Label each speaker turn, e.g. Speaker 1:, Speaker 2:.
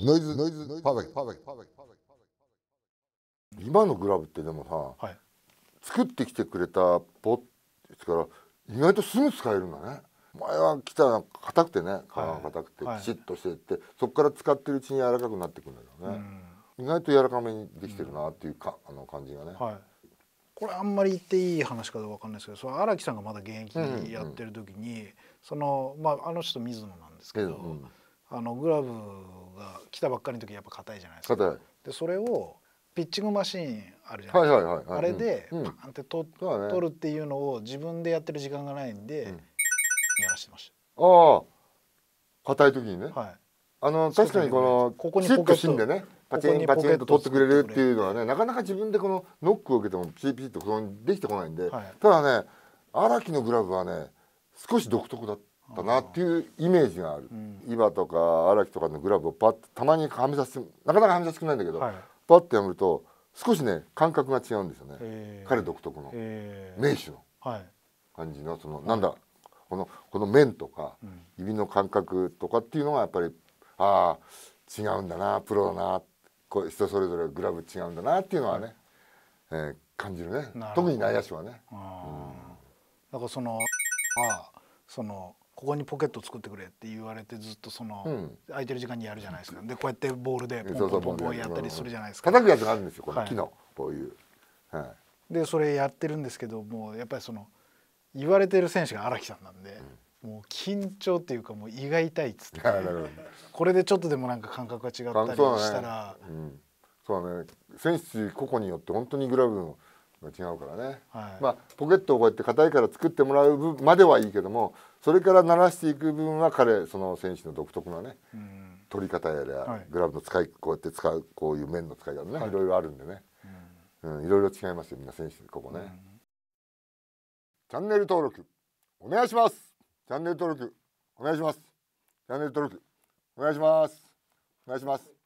Speaker 1: ノイズノイズパーフェクトパーフェクト今のグラブってでもさ、作ってきてくれたポッですから意外とすぐ使えるんだね前は来たら硬くてね皮が硬くてきちっとしていって、はい、そこから使ってるうちに柔らかくなってくるんだけどね、
Speaker 2: 意外と柔らかめにできて
Speaker 1: るなっていうか、あの感じがね、はい、
Speaker 2: これあんまり言っていい話かどうかわかんないですけど荒木さんがまだ現役やってる時に、うんうん、そのまああの人水野な
Speaker 1: んですけど、うんうん
Speaker 2: あのグラブが来たばっかりの時やっぱ硬いじゃないですか。でそれをピッチングマシーンあるじゃないですか。あれでパンってと、うんね、取るっていうのを自分でやってる時間がないんで、うん、やらしてました。ああ、
Speaker 1: 硬い時にね。はい。あの確かにこのここにポケットでね。パチンパチンと取ってくれるっていうのはねなかなか自分でこのノックを受けてもピチピチとできてこないんで、はい、ただね荒木のグラブはね少し独特だった。ったなっていうイメージがある、うん、今とか荒木とかのグラブをパッとたまにはみ出すなかなかはみ出すくないんだけど、はい、パッとやめると少しね感覚が違うんですよね、えー、彼独特の、えー、名手の感じのその、なんだこのこの面とか、うん、指の感覚とかっていうのがやっぱりああ違うんだなプロだなこう人それぞれグラブ違うんだなっていうのはね、うえー、感じるね特に内野手はね。うん、
Speaker 2: だからそのあそのここにポケット作ってくれって言われてずっとその、空いてる時間にやるじゃないですかでこうやってボールでポンポンポンポンやったりするじゃないですか叩くやつがあるんですよこの木
Speaker 1: のこういう、は
Speaker 2: い、でそれやってるんですけどもうやっぱりその言われてる選手が荒木さんなんで、うん、もう緊張っていうかもう胃が痛いっつって これでちょっとでもなんか感覚が違ったりしたら
Speaker 1: そうだねうん、うね選手個々によって本当にグラブの違うからね、はい、まあポケットをこうやって硬いから作ってもらうまではいいけどもそれから慣らしていく分は彼その選手の独特なね、うん、取り方やら、はい、グラブの使いこうやって使うこういう面の使い方ね、はい、いろいろあるんでね、うん、うん、いろいろ違いますよみんな選手ここね、うん、チャンネル登録お願いしますチャンネル登録お願いしますチャンネル登録お願いしますお願いします